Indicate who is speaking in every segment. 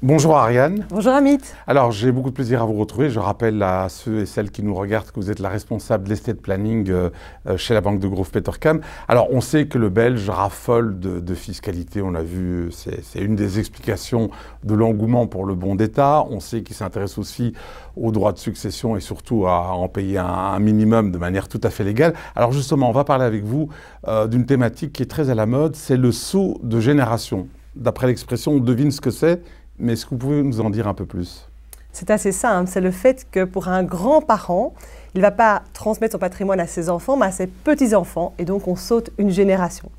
Speaker 1: Bonjour Ariane. Bonjour Amit. Alors j'ai
Speaker 2: beaucoup de plaisir à vous retrouver. Je rappelle à ceux et celles qui nous regardent que vous êtes la responsable de l'estate planning euh, euh, chez la banque de Groupe Petercam. Alors on sait que le Belge raffole de, fiscalité, on l'a vu, c'est une des explications de l'engouement pour le bon d'État. On sait qu'il s'intéresse aussi aux droits de succession et surtout à en payer un, minimum de manière tout à fait légale. Alors justement, on va parler avec vous euh, d'une thématique qui est très à la mode, c'est le saut de génération. D'après l'expression, on devine ce que c'est. Mais est-ce que vous pouvez nous en dire un peu plus
Speaker 1: C'est assez simple, c'est le fait que pour un grand-parent, il ne va pas transmettre son patrimoine à ses enfants, mais à ses petits-enfants, et donc on saute une génération.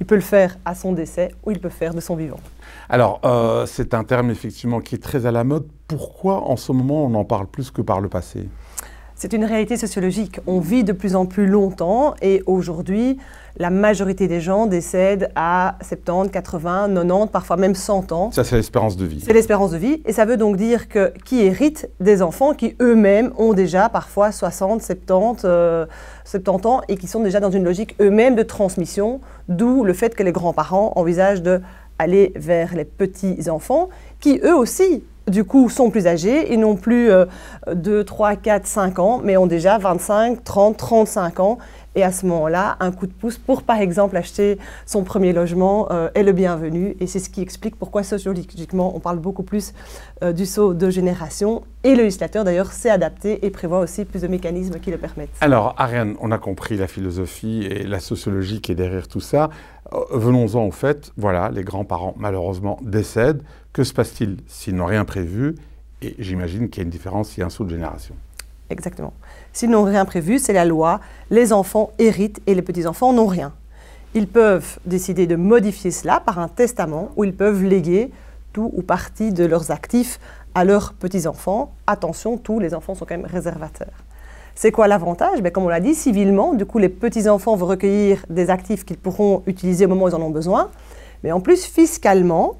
Speaker 1: Il peut le faire à son décès ou il peut le faire de son vivant.
Speaker 2: Alors, euh, c'est un terme effectivement qui est très à la mode. Pourquoi en ce moment on en parle plus que par le passé
Speaker 1: c'est une réalité sociologique. On vit de plus en plus longtemps et aujourd'hui, la majorité des gens décèdent à 70, 80, 90, parfois même 100 ans.
Speaker 2: Ça, c'est l'espérance de vie. C'est
Speaker 1: l'espérance de vie. Et ça veut donc dire que qui hérite des enfants qui eux-mêmes ont déjà parfois 60, 70, 70 ans et qui sont déjà dans une logique eux-mêmes de transmission, d'où le fait que les grands-parents envisagent d'aller vers les petits-enfants qui eux aussi du coup, sont plus âgés. et n'ont plus 2, 3, 4, 5 ans, mais ont déjà 25, 30, 35 ans. Et à ce moment-là, un coup de pouce pour, par exemple, acheter son premier logement euh, est le bienvenu. Et c'est ce qui explique pourquoi sociologiquement, on parle beaucoup plus euh, du saut de génération. Et le législateur, d'ailleurs, s'est adapté et prévoit aussi plus de mécanismes qui le permettent.
Speaker 2: Alors, Ariane, on a compris la philosophie et la sociologie qui est derrière tout ça. Euh, venons-en au fait, voilà, les grands-parents malheureusement décèdent. Que se passe-t-il s'ils n'ont rien prévu Et j'imagine qu'il y a une différence, s'il y a un saut de génération.
Speaker 1: Exactement. S'ils n'ont rien prévu, c'est la loi. Les enfants héritent et les petits-enfants n'ont rien. Ils peuvent décider de modifier cela par un testament où ils peuvent léguer tout ou partie de leurs actifs à leurs petits-enfants. Attention, tous les enfants sont quand même réservateurs. C'est quoi l'avantage ben, Comme on l'a dit, civilement, du coup, les petits-enfants vont recueillir des actifs qu'ils pourront utiliser au moment où ils en ont besoin. Mais en plus, fiscalement,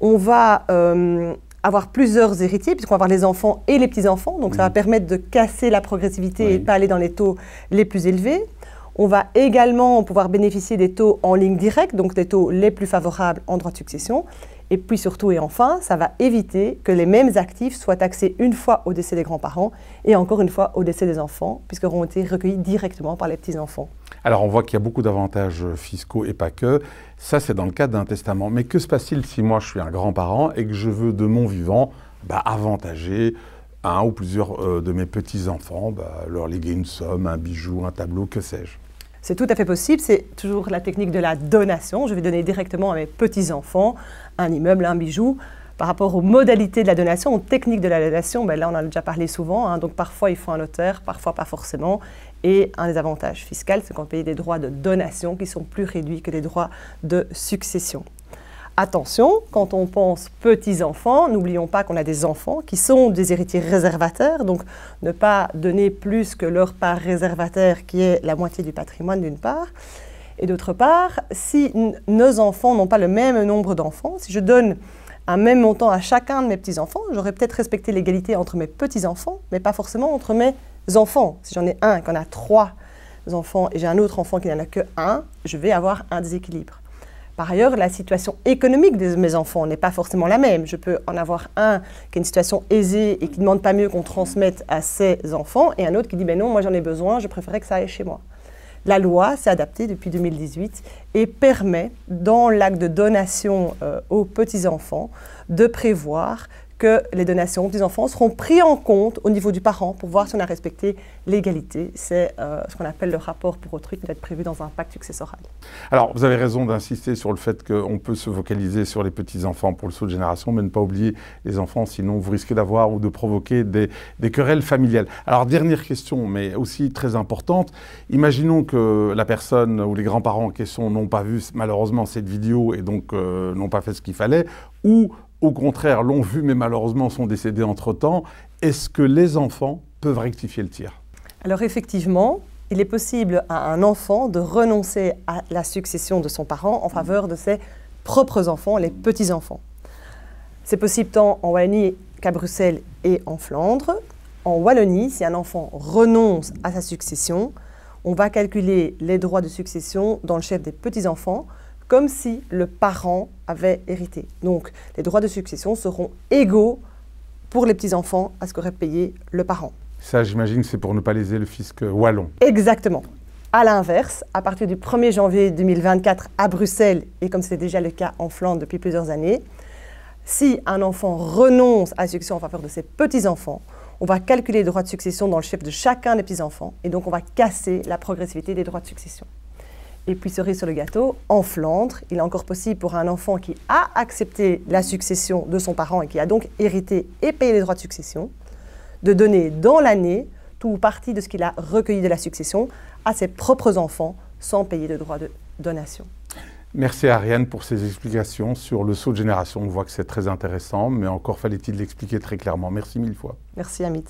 Speaker 1: on va euh, avoir plusieurs héritiers, puisqu'on va avoir les enfants et les petits-enfants. Donc, ça va permettre de casser la progressivité et pas aller dans les taux les plus élevés. On va également pouvoir bénéficier des taux en ligne directe, donc des taux les plus favorables en droit de succession. Et puis surtout et enfin, ça va éviter que les mêmes actifs soient taxés une fois au décès des grands-parents et encore une fois au décès des enfants, puisqu'ils auront été recueillis directement par les petits-enfants.
Speaker 2: Alors on voit qu'il y a beaucoup d'avantages fiscaux et pas que. Ça, c'est dans le cadre d'un testament. Mais que se passe-t-il si moi je suis un grand-parent et que je veux de mon vivant bah, avantager un ou plusieurs euh, de mes petits-enfants, bah, leur léguer une somme, un bijou, un tableau, que sais-je
Speaker 1: c'est tout à fait possible, c'est toujours la technique de la donation. Je vais donner directement à mes petits-enfants un immeuble, un bijou. Par rapport aux modalités de la donation, aux techniques de la donation, ben là on en a déjà parlé souvent, hein. donc parfois il faut un notaire, parfois pas forcément. Et un des avantages fiscaux, c'est qu'on paye des droits de donation qui sont plus réduits que les droits de succession. Attention, quand on pense petits-enfants, n'oublions pas qu'on a des enfants qui sont des héritiers réservataires, donc ne pas donner plus que leur part réservataire qui est la moitié du patrimoine d'une part. Et d'autre part, si nos enfants n'ont pas le même nombre d'enfants, si je donne un même montant à chacun de mes petits-enfants, j'aurais peut-être respecté l'égalité entre mes petits-enfants, mais pas forcément entre mes enfants. Si j'en ai un qui en a trois enfants et j'ai un autre enfant qui n'en a que un, je vais avoir un déséquilibre. Par ailleurs, la situation économique de mes enfants n'est pas forcément la même. Je peux en avoir un qui a une situation aisée et qui ne demande pas mieux qu'on transmette à ses enfants, et un autre qui dit, Mais ben non, moi j'en ai besoin, je préférerais que ça aille chez moi. La loi s'est adaptée depuis 2018 et permet, dans l'acte de donation euh, aux petits-enfants, de prévoir que les donations des enfants seront prises en compte au niveau du parent pour voir si on a respecté l'égalité. C'est euh, ce qu'on appelle le rapport pour autrui qui doit être prévu dans un pacte successoral.
Speaker 2: Alors, vous avez raison d'insister sur le fait qu'on peut se focaliser sur les petits-enfants pour le saut de génération, mais ne pas oublier les enfants, sinon vous risquez d'avoir ou de provoquer des, querelles familiales. Alors, dernière question, mais aussi très importante. Imaginons que la personne ou les grands-parents en question n'ont pas vu malheureusement cette vidéo et donc euh, n'ont pas fait ce qu'il fallait, ou au contraire, l'ont vu, mais malheureusement sont décédés entre-temps. Est-ce que les enfants peuvent rectifier le tir
Speaker 1: Alors effectivement, il est possible à un enfant de renoncer à la succession de son parent en faveur de ses propres enfants, les petits-enfants. C'est possible tant en Wallonie qu'à Bruxelles et en Flandre. En Wallonie, si un enfant renonce à sa succession, on va calculer les droits de succession dans le chef des petits-enfants comme si le parent avait hérité. Donc les droits de succession seront égaux pour les petits-enfants à ce qu'aurait payé le parent.
Speaker 2: Ça, j'imagine, c'est pour ne pas léser le fisc wallon.
Speaker 1: Exactement. À l'inverse, à partir du 1er janvier 2024 à Bruxelles, et comme c'était déjà le cas en Flandre depuis plusieurs années, si un enfant renonce à la succession en faveur de ses petits-enfants, on va calculer les droits de succession dans le chef de chacun des petits-enfants, et donc on va casser la progressivité des droits de succession. Et puis cerise sur le gâteau, en Flandre, il est encore possible pour un enfant qui a accepté la succession de son parent et qui a donc hérité et payé les droits de succession, de donner dans l'année tout ou partie de ce qu'il a recueilli de la succession à ses propres enfants sans payer de droits de donation.
Speaker 2: Merci Ariane pour ces explications sur le saut de génération. On voit que c'est très intéressant, mais encore fallait-il l'expliquer très clairement. Merci mille fois.
Speaker 1: Merci Amit.